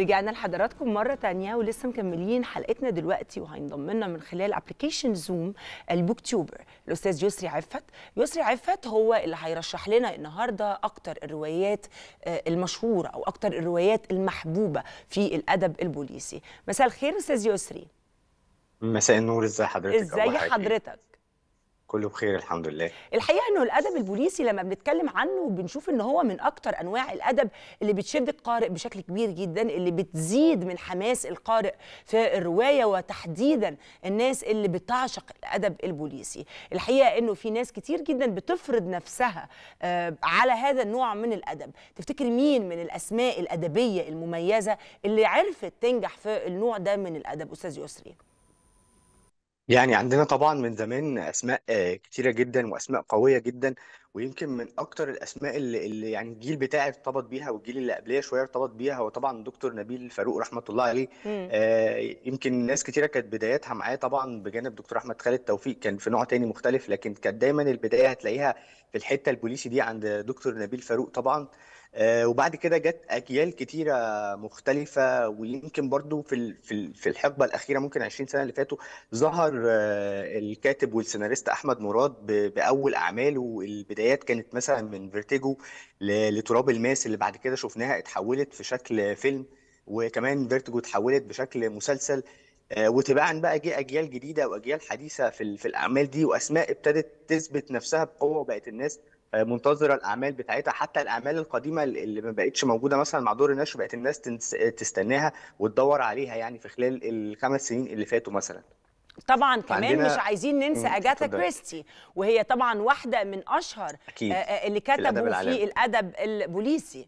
رجعنا لحضراتكم مره تانية ولسه مكملين حلقتنا دلوقتي وهينضم لنا من خلال ابلكيشن زوم البوك تيوبر الاستاذ يسري عفت يسري عفت هو اللي هيرشح لنا النهارده اكتر الروايات آه، المشهوره او اكتر الروايات المحبوبه في الادب البوليسي مساء الخير استاذ يسري مساء النور ازي حضرتك ازي حضرتك كله بخير الحمد لله الحقيقه انه الادب البوليسي لما بنتكلم عنه بنشوف ان هو من اكتر انواع الادب اللي بتشد القارئ بشكل كبير جدا اللي بتزيد من حماس القارئ في الروايه وتحديدا الناس اللي بتعشق الادب البوليسي الحقيقه انه في ناس كتير جدا بتفرض نفسها آه، على هذا النوع من الادب تفتكر مين من الاسماء الادبيه المميزه اللي عرفت تنجح في النوع ده من الادب استاذ يسري يعني عندنا طبعا من زمان اسماء آه، كتيره جدا واسماء قويه جدا ويمكن من اكتر الاسماء اللي, اللي يعني الجيل بتاعي ارتبط بيها والجيل اللي قبليه شويه ارتبط بيها هو طبعا دكتور نبيل فاروق رحمه الله عليه آه يمكن ناس كتيره كانت بداياتها معاه طبعا بجانب دكتور احمد خالد توفيق كان في نوع تاني مختلف لكن كانت دايما البدايه هتلاقيها في الحته البوليسي دي عند دكتور نبيل فاروق طبعا آه، وبعد كده جت اجيال كتيره مختلفه ويمكن برضو في في الحقبه الاخيره ممكن 20 سنه اللي فاتوا ظهر آه، الكاتب والسيناريست احمد مراد باول اعماله البدايات كانت مثلا من فيرتيجو لتراب الماس اللي بعد كده شفناها اتحولت في شكل فيلم وكمان فيرتيجو اتحولت بشكل مسلسل آه، وتباعا بقى جه اجيال جديده واجيال حديثه في في الاعمال دي واسماء ابتدت تثبت نفسها بقوه وبقت الناس آه، منتظره الاعمال بتاعتها حتى الاعمال القديمه اللي ما بقتش موجوده مثلا مع دور النشر بقت الناس تستناها وتدور عليها يعني في خلال الخمس سنين اللي فاتوا مثلا طبعا كمان مش عايزين ننسى اجاتا كريستي وهي طبعا واحده من اشهر آه، أكيد. اللي كتبوا في الادب, الأدب البوليسي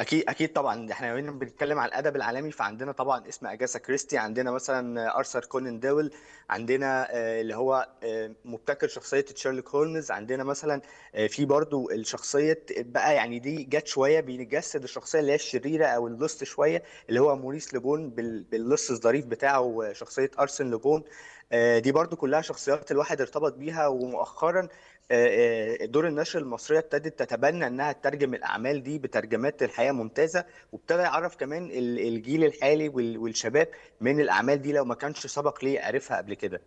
اكيد اكيد طبعا احنا هنا بنتكلم على الادب العالمي فعندنا طبعا اسم اجاسا كريستي عندنا مثلا ارثر كونن داول عندنا آه، اللي هو آه، مبتكر شخصيه شيرلوك هولمز عندنا مثلا آه، في برضو الشخصيه بقى يعني دي جت شويه بيتجسد الشخصيه اللي هي الشريره او اللص شويه اللي هو موريس لوبون باللص الظريف بتاعه شخصيه ارسن لوبون دي برضو كلها شخصيات الواحد ارتبط بيها ومؤخرا آه، آه، دور النشر المصريه ابتدت تتبنى انها تترجم الاعمال دي بترجمات الحقيقه ممتازه وابتدى يعرف كمان الجيل الحالي والشباب من الاعمال دي لو ما كانش سبق ليه عرفها قبل كده.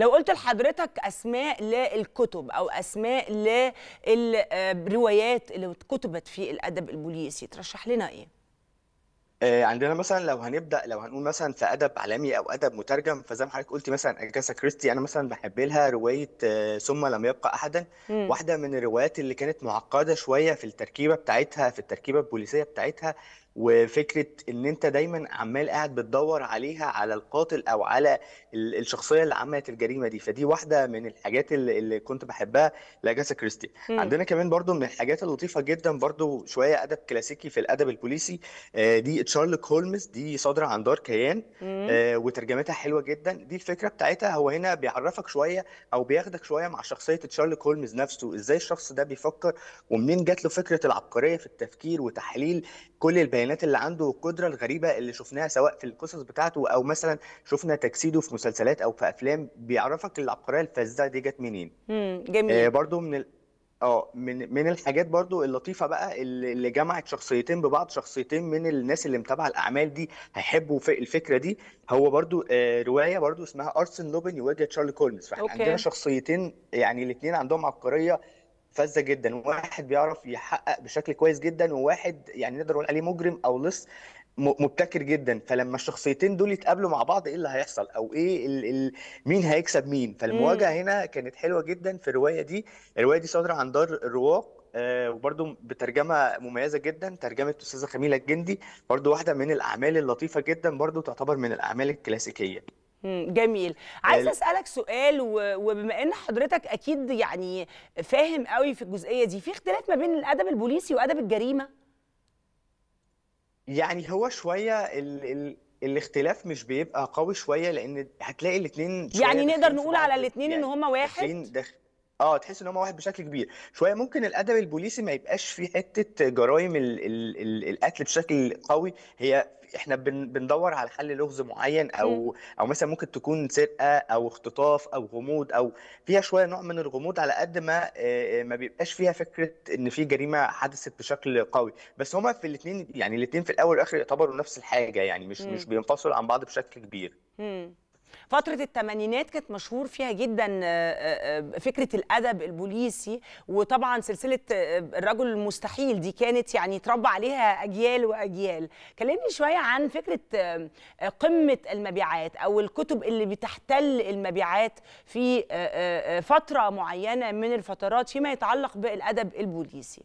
لو قلت لحضرتك اسماء للكتب او اسماء للروايات اللي اتكتبت في الادب البوليسي ترشح لنا ايه؟ آه، عندنا مثلا لو هنبدا لو هنقول مثلا في ادب عالمي او ادب مترجم فزي ما حضرتك قلت مثلا اجاسا كريستي انا مثلا بحب لها روايه آه، ثم لم يبقى احدا واحده من الروايات اللي كانت معقده شويه في التركيبه بتاعتها في التركيبه البوليسيه بتاعتها وفكره ان انت دايما عمال قاعد بتدور عليها على القاتل او على الشخصيه اللي عملت الجريمه دي فدي واحده من الحاجات اللي كنت بحبها لاجاسا كريستي مم. عندنا كمان برضو من الحاجات اللطيفه جدا برضو شويه ادب كلاسيكي في الادب البوليسي آه، دي تشارلوك هولمز دي صادره عن دار كيان آه، وترجمتها حلوه جدا دي الفكره بتاعتها هو هنا بيعرفك شويه او بياخدك شويه مع شخصيه تشارلوك هولمز نفسه ازاي الشخص ده بيفكر ومنين جات له فكره العبقريه في التفكير وتحليل كل البيانات الامكانيات اللي عنده القدره الغريبه اللي شفناها سواء في القصص بتاعته او مثلا شفنا تجسيده في مسلسلات او في افلام بيعرفك العبقريه الفذه دي جت منين امم جميل آه برضو من ال... اه من من الحاجات برضو اللطيفه بقى اللي جمعت شخصيتين ببعض شخصيتين من الناس اللي متابعه الاعمال دي هيحبوا الفكره دي هو برضو آه روايه برضو اسمها ارسن لوبن يواجه تشارلي كولمز فاحنا عندنا شخصيتين يعني الاثنين عندهم عبقريه فذه جدا واحد بيعرف يحقق بشكل كويس جدا وواحد يعني نقدر نقول عليه مجرم او لص مبتكر جدا فلما الشخصيتين دول يتقابلوا مع بعض ايه اللي هيحصل او ايه الـ الـ مين هيكسب مين فالمواجهه هنا كانت حلوه جدا في الروايه دي الروايه دي صادره عن دار الرواق آه وبرده بترجمه مميزه جدا ترجمه استاذه خميله الجندي برده واحده من الاعمال اللطيفه جدا برده تعتبر من الاعمال الكلاسيكيه جميل عايز اسالك سؤال وبما ان حضرتك اكيد يعني فاهم قوي في الجزئيه دي في اختلاف ما بين الادب البوليسي وادب الجريمه يعني هو شويه ال ال الاختلاف مش بيبقى قوي شويه لان هتلاقي الاثنين يعني نقدر نقول على الاثنين يعني ان هما واحد داخل اه تحس ان هم واحد بشكل كبير شويه ممكن الادب البوليسي ما يبقاش في حته جرائم الـ الـ الـ القتل بشكل قوي هي احنا بندور على حل لغز معين او او مثلا ممكن تكون سرقه او اختطاف او غموض او فيها شويه نوع من الغموض على قد ما آه، ما بيبقاش فيها فكره ان في جريمه حدثت بشكل قوي بس هما في الاثنين يعني الاثنين في الاول والاخر يعتبروا نفس الحاجه يعني مش مش بينفصلوا عن بعض بشكل كبير فتره الثمانينات كانت مشهور فيها جدا آه، آه، آه، فكره الادب البوليسي وطبعا سلسله الرجل المستحيل دي كانت يعني اتربى عليها اجيال واجيال كلمني شويه عن فكره قمه المبيعات او الكتب اللي بتحتل المبيعات في فتره معينه من الفترات فيما يتعلق بالادب البوليسي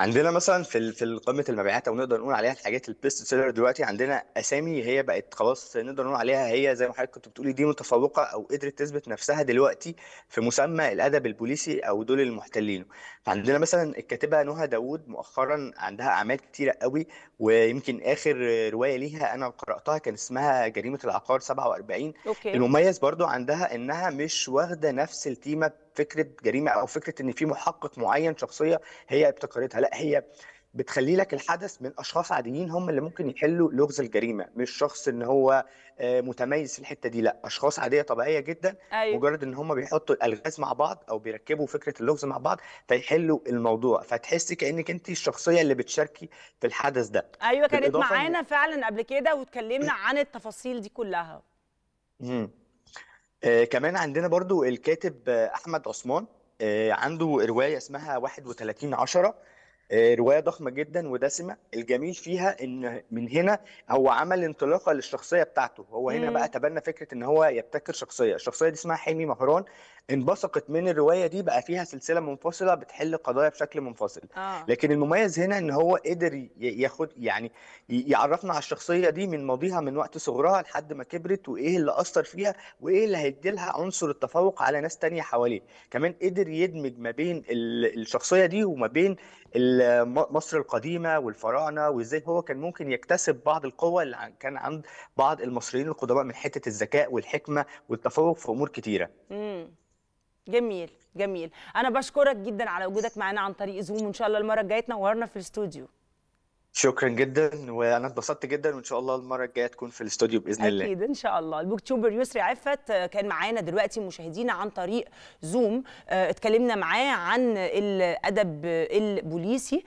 عندنا مثلا في في قمه المبيعات او نقدر نقول عليها الحاجات البيست سيلر دلوقتي عندنا اسامي هي بقت خلاص نقدر نقول عليها هي زي ما حضرتك كنت بتقولي دي متفوقه او قدرت تثبت نفسها دلوقتي في مسمى الادب البوليسي او دول المحتلين عندنا مثلا الكاتبه نهى داوود مؤخرا عندها اعمال كتيره قوي ويمكن اخر روايه ليها انا قراتها كان اسمها جريمه العقار 47 أوكي. المميز برضو عندها انها مش واخده نفس التيمه فكره جريمه او فكره ان في محقق معين شخصيه هي ابتكرتها لا هي بتخلي لك الحدث من اشخاص عاديين هم اللي ممكن يحلوا لغز الجريمه مش شخص ان هو آه، متميز في الحته دي لا اشخاص عاديه طبيعيه جدا أيوة. مجرد ان هم بيحطوا الالغاز مع بعض او بيركبوا فكره اللغز مع بعض فيحلوا الموضوع فتحسي كانك انت الشخصيه اللي بتشاركي في الحدث ده ايوه كانت معانا فعلا قبل كده واتكلمنا عن التفاصيل دي كلها آه كمان عندنا برضو الكاتب آه احمد عثمان آه عنده روايه اسمها 31 10 آه، روايه ضخمه جدا ودسمه الجميل فيها ان من هنا هو عمل انطلاقه للشخصيه بتاعته هو هنا مم. بقى تبنى فكره ان هو يبتكر شخصيه الشخصيه دي اسمها حلمي مهران انبثقت من الروايه دي بقى فيها سلسله منفصله بتحل قضايا بشكل منفصل آه. لكن المميز هنا ان هو قدر ياخد يعني يعرفنا على الشخصيه دي من ماضيها من وقت صغرها لحد ما كبرت وايه اللي اثر فيها وايه اللي هيدي لها عنصر التفوق على ناس تانية حواليه كمان قدر يدمج ما بين الشخصيه دي وما بين مصر القديمه والفراعنه وازاي هو كان ممكن يكتسب بعض القوه اللي كان عند بعض المصريين القدماء من حته الذكاء والحكمه والتفوق في امور كتيره جميل جميل انا بشكرك جدا على وجودك معانا عن طريق زوم وان شاء الله المره الجايه تنورنا في الاستوديو شكرا جدا وانا اتبسطت جدا وان شاء الله المره الجايه تكون في الاستوديو باذن أكيد الله اكيد ان شاء الله البوك يسري عفت كان معانا دلوقتي مشاهدينا عن طريق زوم آه، اتكلمنا معاه عن الادب البوليسي